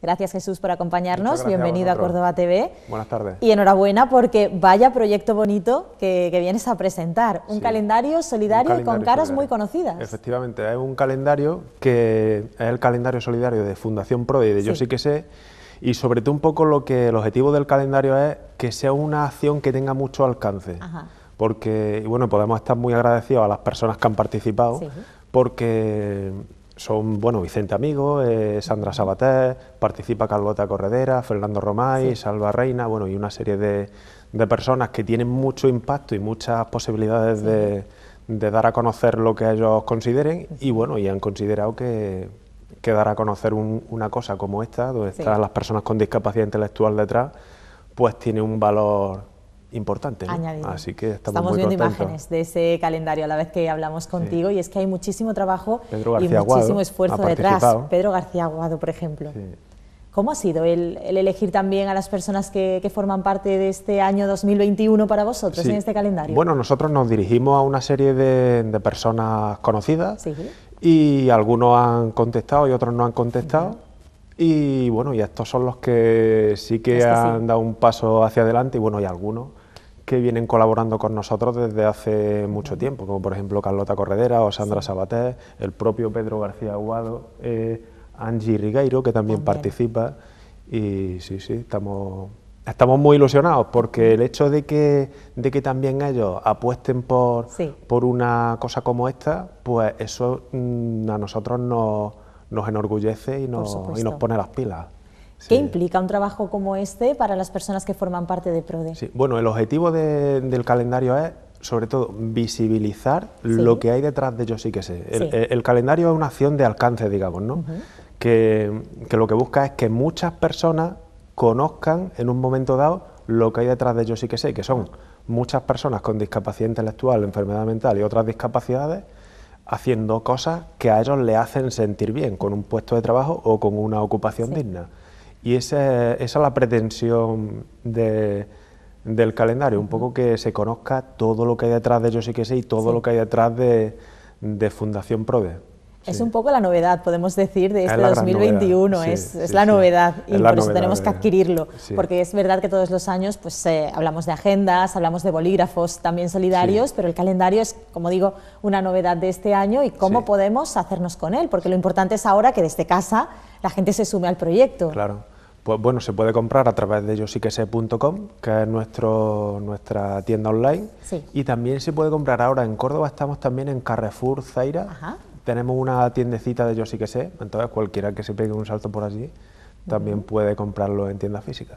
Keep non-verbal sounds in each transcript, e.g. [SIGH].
Gracias Jesús por acompañarnos, bienvenido a, Córdoba TV. Buenas tardes. Y enhorabuena porque vaya proyecto bonito que, vienes a presentar, un calendario solidario y con caras muy conocidas. Efectivamente, es un calendario que es el calendario solidario de Fundación Pro y de Yo sí que sé y sobre todo un poco lo que el objetivo del calendario es que sea una acción que tenga mucho alcance. Porque, bueno, podemos estar muy agradecidos a las personas que han participado, porque son, bueno, Vicente Amigo, eh, Sandra Sabater, participa Carlota Corredera, Fernando Romay, Salva Reina, bueno, y una serie de, personas que tienen mucho impacto y muchas posibilidades de, dar a conocer lo que ellos consideren y, bueno, y han considerado que, que dar a conocer una cosa como esta, donde están las personas con discapacidad intelectual detrás, pues tiene un valor importante. Así que estamos, viendo imágenes de ese calendario a la vez que hablamos contigo y es que hay muchísimo trabajo y muchísimo esfuerzo detrás. Pedro García Aguado, por ejemplo. ¿Cómo ha sido el, elegir también a las personas que, forman parte de este año 2021 para vosotros en este calendario? Bueno, nosotros nos dirigimos a una serie de, personas conocidas y algunos han contestado y otros no han contestado. Y bueno, y estos son los que sí que han dado un paso hacia adelante y bueno, hay algunos que vienen colaborando con nosotros desde hace mucho tiempo, como por ejemplo Carlota Corredera o Sandra Sabater, el propio Pedro García Aguado, eh, Angie Rigueiro, que también, participa, y sí, sí, estamos, estamos muy ilusionados, porque el hecho de que, de que también ellos apuesten por, por una cosa como esta, pues eso mm, a nosotros nos, nos enorgullece y nos, y nos pone las pilas. ¿Qué implica un trabajo como este para las personas que forman parte de PRODE? Bueno, el objetivo del calendario es, sobre todo, visibilizar lo que hay detrás de Yo sí que sé. El, calendario es una acción de alcance, digamos, ¿no? que, que lo que busca es que muchas personas conozcan en un momento dado lo que hay detrás de Yo sí que sé, que son muchas personas con discapacidad intelectual, enfermedad mental y otras discapacidades haciendo cosas que a ellos le hacen sentir bien, con un puesto de trabajo o con una ocupación digna. Y esa, es la pretensión del calendario, un poco que se conozca todo lo que hay detrás de Yo sé que sé y todo lo que hay detrás de, Fundación PRODE. Es un poco la novedad, podemos decir, de este 2021, es, la novedad, y por eso tenemos que adquirirlo, porque es verdad que todos los años pues, eh, hablamos de agendas, hablamos de bolígrafos también solidarios, pero el calendario es, como digo, una novedad de este año y cómo podemos hacernos con él, porque lo importante es ahora que desde casa la gente se sume al proyecto. Claro. Pues, bueno, se puede comprar a través de yo que es nuestra tienda online. Y también se puede comprar ahora en Córdoba, estamos también en Carrefour Zaira. Tenemos una tiendecita de yo que sé, entonces cualquiera que se pegue un salto por allí también puede comprarlo en tienda física.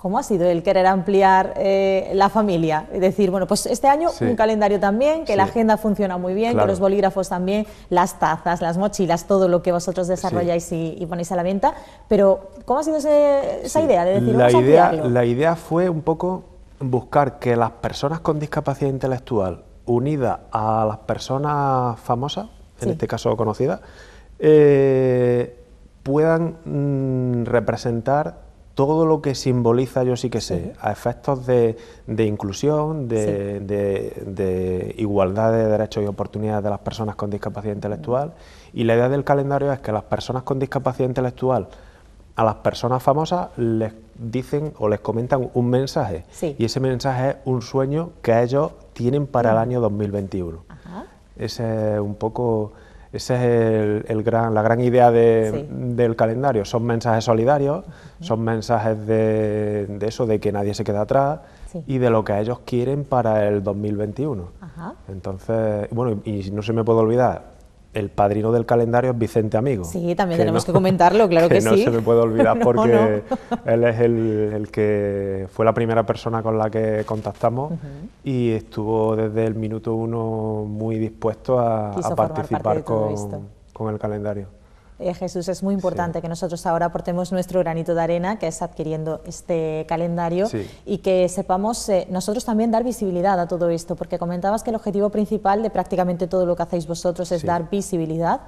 ¿Cómo ha sido el querer ampliar eh, la familia? Es decir, bueno, pues este año un calendario también, que la agenda funciona muy bien, que los bolígrafos también, las tazas, las mochilas, todo lo que vosotros desarrolláis y, ponéis a la venta. Pero, ¿cómo ha sido esa idea de decir, la idea, La idea fue un poco buscar que las personas con discapacidad intelectual unidas a las personas famosas, en este caso conocidas, eh, puedan mm, representar todo lo que simboliza, yo sí que sé, a efectos de, inclusión, de, igualdad de derechos y oportunidades de las personas con discapacidad intelectual. Y la idea del calendario es que las personas con discapacidad intelectual, a las personas famosas les dicen o les comentan un mensaje. Y ese mensaje es un sueño que ellos tienen para el año 2021. Ese es un poco esa es el, gran, la gran idea del calendario. Son mensajes solidarios, son mensajes de, eso, de que nadie se queda atrás y de lo que ellos quieren para el 2021. Entonces, bueno, y no se me puede olvidar, el padrino del calendario es Vicente Amigo. Sí, también tenemos que comentarlo, claro [LAUGHS] que, que no No se me puede olvidar [LAUGHS] porque [LAUGHS] él es el, que fue la primera persona con la que contactamos y estuvo desde el minuto uno muy dispuesto a, participar con el calendario. Eh, Jesús, es muy importante que nosotros ahora aportemos nuestro granito de arena, que es adquiriendo este calendario, y que sepamos eh, nosotros también dar visibilidad a todo esto, porque comentabas que el objetivo principal de prácticamente todo lo que hacéis vosotros es dar visibilidad,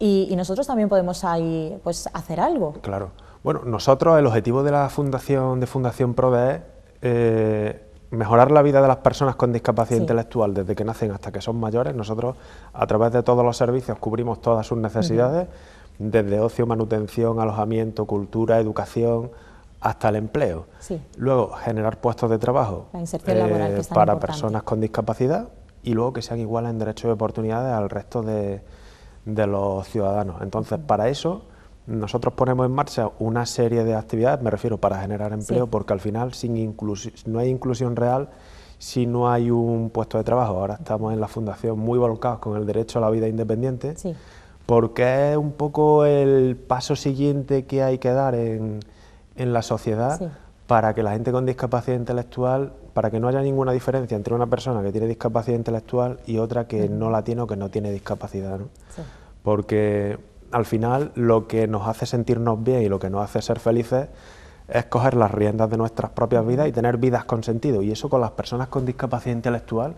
y, nosotros también podemos ahí pues, hacer algo. Claro. Bueno, nosotros el objetivo de la Fundación de Fundación Prode es... Eh, mejorar la vida de las personas con discapacidad intelectual desde que nacen hasta que son mayores. Nosotros, a través de todos los servicios, cubrimos todas sus necesidades desde ocio, manutención, alojamiento, cultura, educación, hasta el empleo. Sí. Luego, generar puestos de trabajo eh, para personas con discapacidad y luego que sean iguales en derechos y oportunidades al resto de, los ciudadanos. Entonces, para eso, nosotros ponemos en marcha una serie de actividades, me refiero para generar empleo, porque al final sin no hay inclusión real si no hay un puesto de trabajo. Ahora estamos en la Fundación muy volcados con el derecho a la vida independiente porque es un poco el paso siguiente que hay que dar en, la sociedad para que la gente con discapacidad intelectual, para que no haya ninguna diferencia entre una persona que tiene discapacidad intelectual y otra que no la tiene o que no tiene discapacidad. Porque al final lo que nos hace sentirnos bien y lo que nos hace ser felices es coger las riendas de nuestras propias vidas y tener vidas con sentido. Y eso con las personas con discapacidad intelectual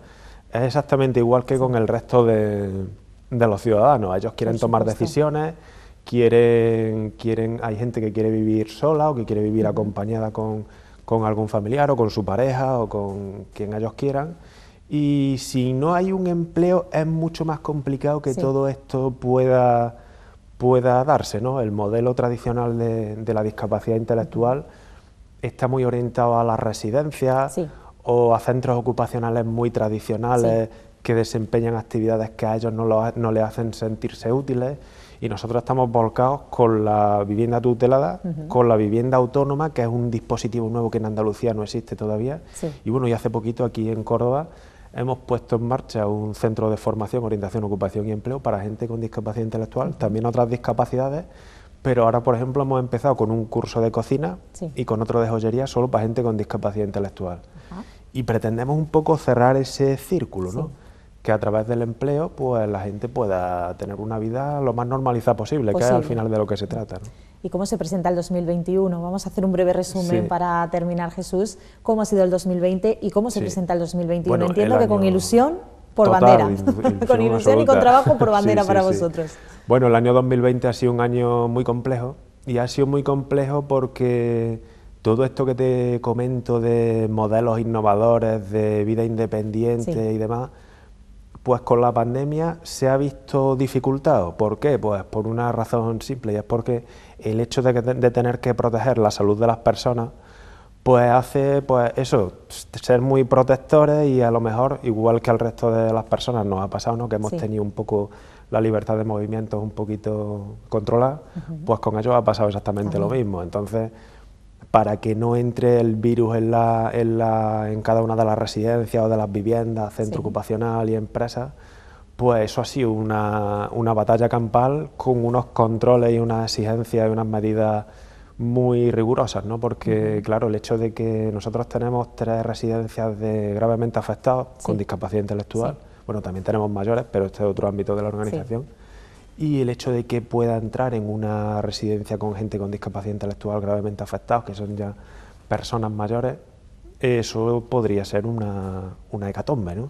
es exactamente igual que con el resto de, de los ciudadanos. Ellos quieren tomar decisiones, quieren, quieren, hay gente que quiere vivir sola o que quiere vivir acompañada con, con algún familiar o con su pareja o con quien ellos quieran. Y si no hay un empleo es mucho más complicado que todo esto pueda, pueda darse. ¿no? El modelo tradicional de, la discapacidad intelectual está muy orientado a las residencias o a centros ocupacionales muy tradicionales que desempeñan actividades que a ellos no, les hacen sentirse útiles y nosotros estamos volcados con la vivienda tutelada, con la vivienda autónoma, que es un dispositivo nuevo que en Andalucía no existe todavía. Y bueno, y hace poquito aquí en Córdoba hemos puesto en marcha un centro de formación, orientación, ocupación y empleo para gente con discapacidad intelectual, también otras discapacidades, pero ahora, por ejemplo, hemos empezado con un curso de cocina y con otro de joyería solo para gente con discapacidad intelectual. Y pretendemos un poco cerrar ese círculo, ¿no? que a través del empleo pues la gente pueda tener una vida lo más normalizada posible, que es al final de lo que se trata. ¿no? ¿Y cómo se presenta el 2021? Vamos a hacer un breve resumen para terminar, Jesús. ¿Cómo ha sido el 2020 y cómo se presenta el 2021? Bueno, Entiendo que con ilusión por bandera, [LAUGHS] con ilusión y con trabajo por [LAUGHS] bandera para vosotros. Bueno, el año 2020 ha sido un año muy complejo y ha sido muy complejo porque todo esto que te comento de modelos innovadores, de vida independiente y demás, pues con la pandemia se ha visto dificultado. ¿Por qué? Pues por una razón simple, y es porque el hecho de, tener que proteger la salud de las personas, pues hace, pues eso, ser muy protectores y a lo mejor, igual que al resto de las personas nos ha pasado, ¿no? Que hemos tenido un poco la libertad de movimiento un poquito controlada, pues con ellos ha pasado exactamente lo mismo. Entonces, para que no entre el virus en, la, en, la, en cada una de las residencias o de las viviendas, centro ocupacional y empresas, pues eso ha sido una, batalla campal con unos controles y unas exigencias y unas medidas muy rigurosas, ¿no? porque claro, el hecho de que nosotros tenemos tres residencias de gravemente afectados con discapacidad intelectual, bueno, también tenemos mayores, pero este es otro ámbito de la organización y el hecho de que pueda entrar en una residencia con gente con discapacidad intelectual gravemente afectados, que son ya personas mayores, eso podría ser una, una hecatombe. ¿no?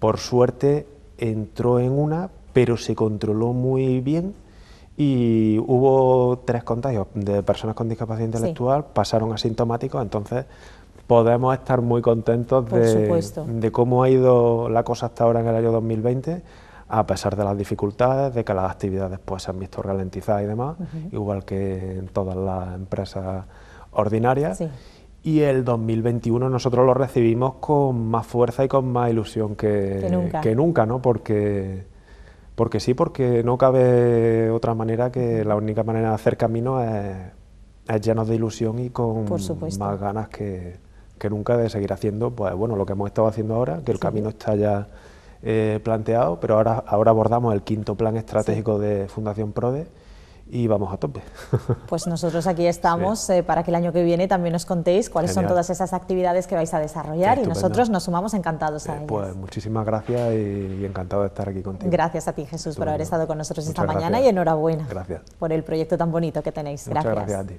Por suerte entró en una, pero se controló muy bien y hubo tres contagios de personas con discapacidad intelectual, pasaron asintomáticos, entonces podemos estar muy contentos de, cómo ha ido la cosa hasta ahora en el año 2020 a pesar de las dificultades, de que las actividades pues, se han visto ralentizadas y demás, igual que en todas las empresas ordinarias. Y el 2021 nosotros lo recibimos con más fuerza y con más ilusión que, nunca. ¿no? Porque, porque sí, porque no cabe otra manera que la única manera de hacer camino es, lleno de ilusión y con más ganas que, nunca de seguir haciendo, pues bueno, lo que hemos estado haciendo ahora, que el camino está ya eh, planteado, pero ahora, ahora abordamos el quinto plan estratégico de Fundación PRODE y vamos a tope. [LAUGHS] Pues nosotros aquí estamos eh, para que el año que viene también nos contéis cuáles son todas esas actividades que vais a desarrollar y nosotros nos sumamos encantados eh, a ello. Pues muchísimas gracias y, encantado de estar aquí contigo. Gracias a ti Jesús por haber estado con nosotros esta mañana y enhorabuena gracias. por el proyecto tan bonito que tenéis. gracias. gracias a ti.